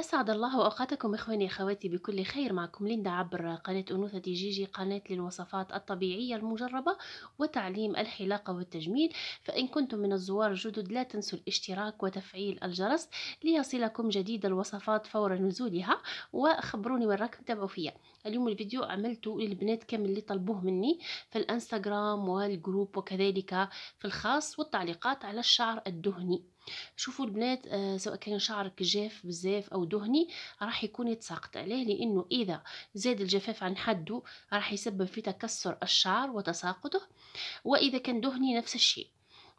أسعد الله أوقاتكم إخواني أخواتي بكل خير معكم ليندا عبر قناة أنوثة جيجي جي قناة للوصفات الطبيعية المجربة وتعليم الحلاقة والتجميل فإن كنتم من الزوار الجدد لا تنسوا الاشتراك وتفعيل الجرس ليصلكم جديد الوصفات فور نزولها وخبروني وين راكم تابعوا فيا اليوم الفيديو عملته للبنات كامل اللي طلبوه مني في الانستغرام والجروب وكذلك في الخاص والتعليقات على الشعر الدهني شوفوا البنات آه، سواء كان شعرك جاف بزاف او دهني راح يكون يتساقط عليه لانه اذا زاد الجفاف عن حده راح يسبب في تكسر الشعر وتساقطه واذا كان دهني نفس الشيء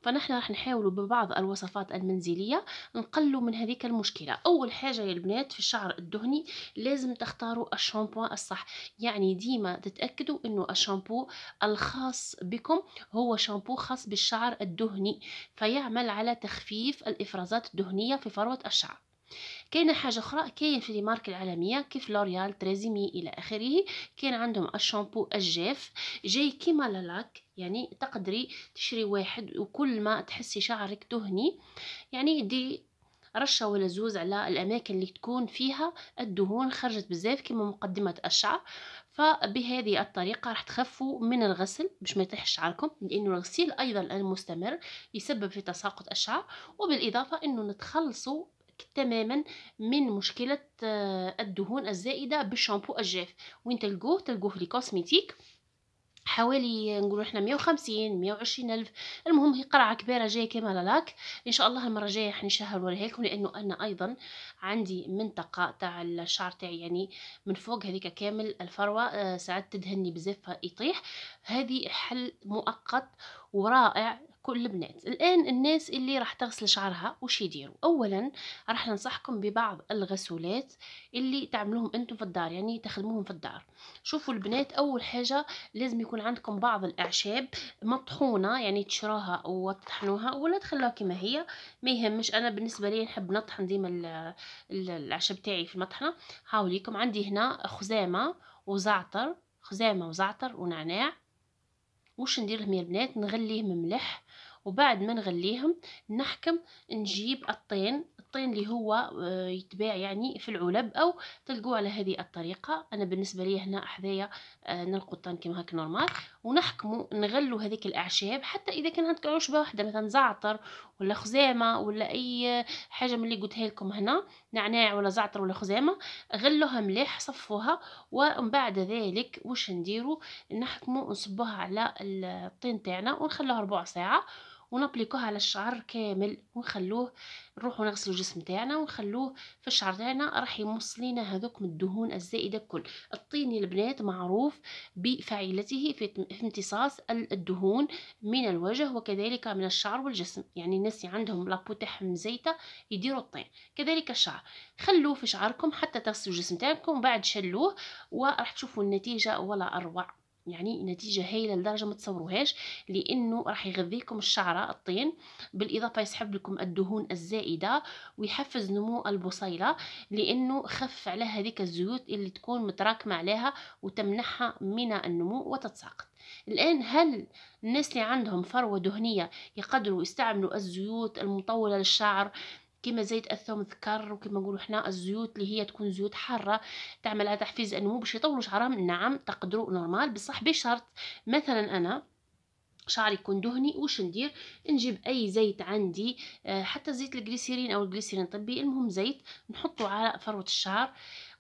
فنحن راح نحاولوا ببعض الوصفات المنزلية نقلوا من هذيك المشكلة أول حاجة يا البنات في الشعر الدهني لازم تختاروا الشامبوان الصح يعني ديما تتأكدوا أنه الشامبو الخاص بكم هو شامبو خاص بالشعر الدهني فيعمل على تخفيف الإفرازات الدهنية في فروة الشعر كاينه حاجه اخرى كاين في لي مارك العالميه كيف لوريال تريزيمي الى اخره كاين عندهم الشامبو الجاف جاي كيما لالاك يعني تقدري تشري واحد وكل ما تحسي شعرك دهني يعني دي رشه ولا زوز على الاماكن اللي تكون فيها الدهون خرجت بزاف كيما مقدمه الشعر فبهذه الطريقه راح تخفوا من الغسل باش ما يطيحش شعركم لانه الغسيل ايضا المستمر يسبب في تساقط الشعر وبالاضافه انه نتخلصوا تماما من مشكله آه، الدهون الزائده بالشامبو الجاف وين تلقوه تلقوه في الكوسميتيك حوالي نقولوا احنا 150 120 الف المهم هي قرعه كبيره جايه كما لاك ان شاء الله المره الجايه راح نشهر وريها لكم لانه انا ايضا عندي منطقه تاع الشعر تاعي يعني من فوق هذيك كامل الفروه آه، ساعات تدهني بزاف يطيح هذه حل مؤقت ورائع كل البنات الان الناس اللي راح تغسل شعرها وش يديروا اولا راح ننصحكم ببعض الغسولات اللي تعملوهم انتم في الدار يعني تخدموهم في الدار شوفوا البنات اول حاجه لازم يكون عندكم بعض الاعشاب مطحونه يعني تشروها وتطحنوها ولا تخلوها كما هي ما يهمش انا بالنسبه لي نحب نطحن ديما الاعشاب تاعي في المطحنه هاوليكم عندي هنا خزامه وزعتر خزامه وزعتر ونعناع وش ندير لهم يا البنات نغليهم ملح وبعد ما نغليهم نحكم نجيب الطين الطين اللي هو آه، يتباع يعني في العلب او تلقوه على هذه الطريقه انا بالنسبه لي هنا حذايا آه، نلقو الطين كما هكا نورمال ونحكمو نغلو هذيك الاعشاب حتى اذا كان عندك عشبه واحده مثلا زعتر ولا خزامه ولا اي حاجه من اللي قلتها لكم هنا نعناع ولا زعتر ولا خزامه غلوها مليح صفوها ومن بعد ذلك واش نديرو نحكمو نصبوها على الطين تاعنا ونخلوها ربع ساعه ونبليكوه على الشعر كامل ونخلوه نروحو نغسلو الجسم تاعنا ونخلوه في الشعر تاعنا راح يمص لينا هذوك من الدهون الزائده الكل الطين البنات معروف بفعيلته في امتصاص الدهون من الوجه وكذلك من الشعر والجسم يعني الناس عندهم لابو تاعهم زيته يديروا الطين كذلك الشعر خلوه في شعركم حتى تغسلوا الجسم تاعكم بعد شلوه وراح تشوفوا النتيجه ولا اروع يعني نتيجة هايلة لدرجة ما تصوروهاش لأنه راح يغذيكم الشعرة الطين بالإضافة يسحب لكم الدهون الزائدة ويحفز نمو البصيلة لأنه خف على هذيك الزيوت اللي تكون متراكمة عليها وتمنحها من النمو وتتساقط الآن هل الناس اللي عندهم فروة دهنية يقدروا يستعملوا الزيوت المطولة للشعر كما زيت الثوم ذكر وكما نقولوا حنا الزيوت اللي هي تكون زيوت حاره تعمل على تحفيز النمو باش يطولوا شعرهم نعم تقدروا نورمال بصح بشرط مثلا انا شعري يكون دهني وش ندير نجيب اي زيت عندي آه، حتى زيت الجليسيرين او الجليسيرين طبي المهم زيت نحطه على فروه الشعر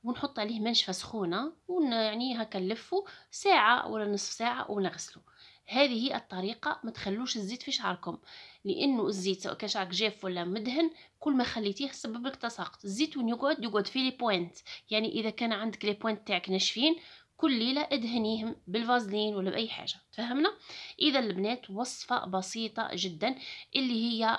ونحط عليه منشفه سخونه ويعني يعني هكا نلفه ساعه ولا نصف ساعه ونغسله هذه هي الطريقه ما تخلوش الزيت في شعركم لانه الزيت سواء كان شعرك جاف ولا مدهن كل ما خليتيه سبب لك تساقط الزيتون يقعد يقعد فيه لي بوينت يعني اذا كان عندك لي بوينت تاعك ناشفين كل ليله ادهنيهم بالفازلين ولا باي حاجه تفهمنا اذا البنات وصفه بسيطه جدا اللي هي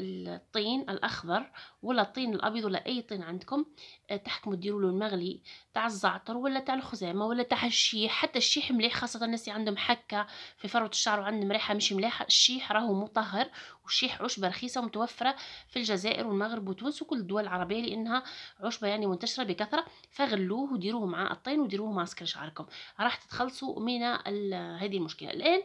الطين الأخضر ولا الطين الأبيض ولا أي طين عندكم آه، تحكموا ديروا له المغلي تاع الزعتر ولا تاع الخزامة ولا تاع الشيح حتى الشيح مليح خاصة الناس اللي عندهم حكة في فروة الشعر وعندهم ريحة مش مليحة الشيح راهو مطهر والشيح عشبة رخيصة ومتوفرة في الجزائر والمغرب وتونس وكل الدول العربية لأنها عشبة يعني منتشرة بكثرة فغلوه وديروه مع الطين وديروه ماسك لشعركم شعركم راح تتخلصوا من هذه المشكلة الآن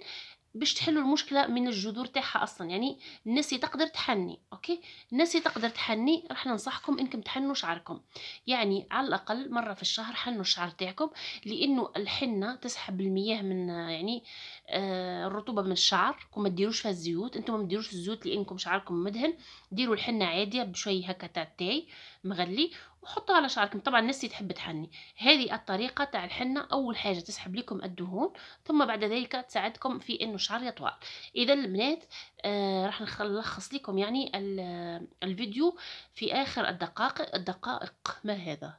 باش تحلوا المشكله من الجذور تاعها اصلا يعني الناس تقدر تحني اوكي الناس تقدر تحني راح ننصحكم انكم تحنوا شعركم يعني على الاقل مره في الشهر حنوا الشعر تاعكم لانه الحنه تسحب المياه من يعني آه الرطوبه من الشعر وما ديروش فيها الزيوت انتم ما ديروش الزيوت لانكم شعركم مدهن ديروا الحنه عاديه بشويه هكا تاع التاي مغلي وحطوها على شعركم طبعا الناس تحب تحني هذه الطريقة تاع الحنة أول حاجة تسحب لكم الدهون ثم بعد ذلك تساعدكم في أنه الشعر يطول إذا البنات آه راح نلخص لكم يعني آه، الفيديو في آخر الدقائق الدقائق ما هذا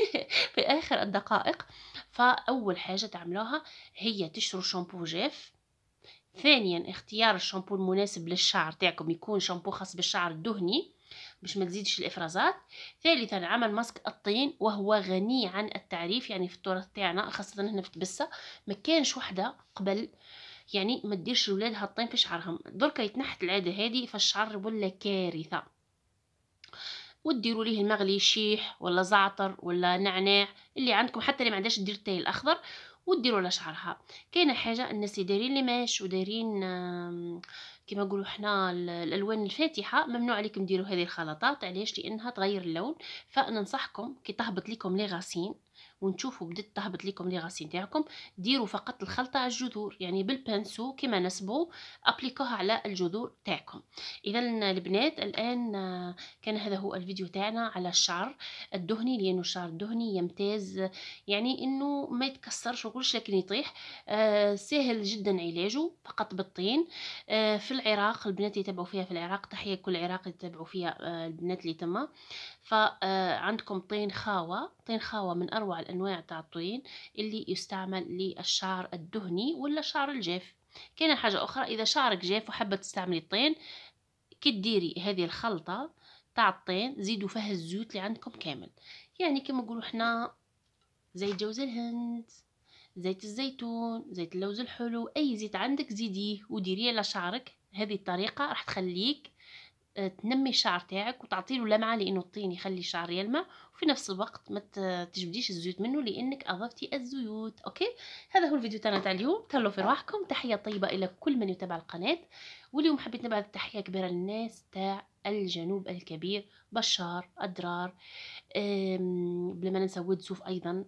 في آخر الدقائق فأول حاجة تعملوها هي تشروا شامبو جاف ثانيا اختيار الشامبو المناسب للشعر تاعكم يكون شامبو خاص بالشعر الدهني باش ما تزيدش الافرازات ثالثا عمل ماسك الطين وهو غني عن التعريف يعني في التراث تاعنا خاصه هنا في تبسه ما كانش وحده قبل يعني ما ديرش لولادها الطين في شعرهم دركا يتنحت العاده هذه فالشعر ولا كارثه وديروا ليه المغلي شيح ولا زعتر ولا نعناع اللي عندكم حتى اللي ما عندهاش دير التاي الاخضر وديروا على شعرها كاينه حاجه الناس دايرين دايرين ماش ودايرين كما نقولوا حنا الالوان الفاتحه ممنوع عليكم ديروا هذه الخلطات علاش لانها تغير اللون فننصحكم كي تهبط لكم لي غاسين ونشوفوا بدات تهبط لكم لي غاسين نتاعكم ديروا فقط الخلطه على الجذور يعني بالبانسو كما نسبوا ابليكوها على الجذور تاعكم اذا البنات الان كان هذا هو الفيديو تاعنا على الشعر الدهني لانه الشعر الدهني يمتاز يعني انه ما يتكسرش وكلش لكن يطيح آه، سهل جدا علاجه فقط بالطين آه، في العراق البنات يتبعوا فيها في العراق تحيه كل العراق يتبعوا فيها آه، البنات اللي تما فعندكم طين خاوه طين خاوه من اروع أنواع تعطين اللي يستعمل للشعر الدهني ولا الشعر الجاف كاينه حاجة أخرى إذا شعرك جاف وحابة تستعملي الطين كي ديري هذه الخلطة تاع الطين زيدوا فيها الزيوت اللي عندكم كامل يعني كما نقولوا حنا زيت جوز الهند زيت الزيتون زيت اللوز الحلو اي زيت عندك زيديه وديريه على شعرك هذه الطريقه راح تخليك آه، تنمي الشعر تاعك وتعطي له لمعه لانه الطين يخلي الشعر يلمع وفي نفس الوقت ما تجبديش الزيوت منه لانك اضفتي الزيوت اوكي هذا هو الفيديو تاعنا تاع اليوم تهلاو في روحكم تحيه طيبه الى كل من يتابع القناه واليوم حبيت نبعث تحيه كبيره للناس تاع الجنوب الكبير بشار أدرار بلا ما ننسى ودزوف أيضا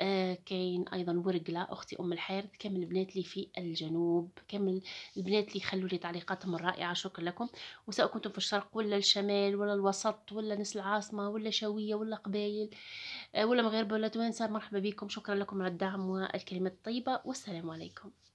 آه، كاين أيضا ورقلة أختي أم الحارث كامل البنات لي في الجنوب كامل البنات لي خلوا لي تعليقاتهم الرائعة شكرا لكم وسواء كنتم في الشرق ولا الشمال ولا الوسط ولا نس العاصمة ولا شوية ولا قبايل آه، ولا مغرب ولا توانسة مرحبا بكم شكرا لكم على الدعم والكلمات الطيبة والسلام عليكم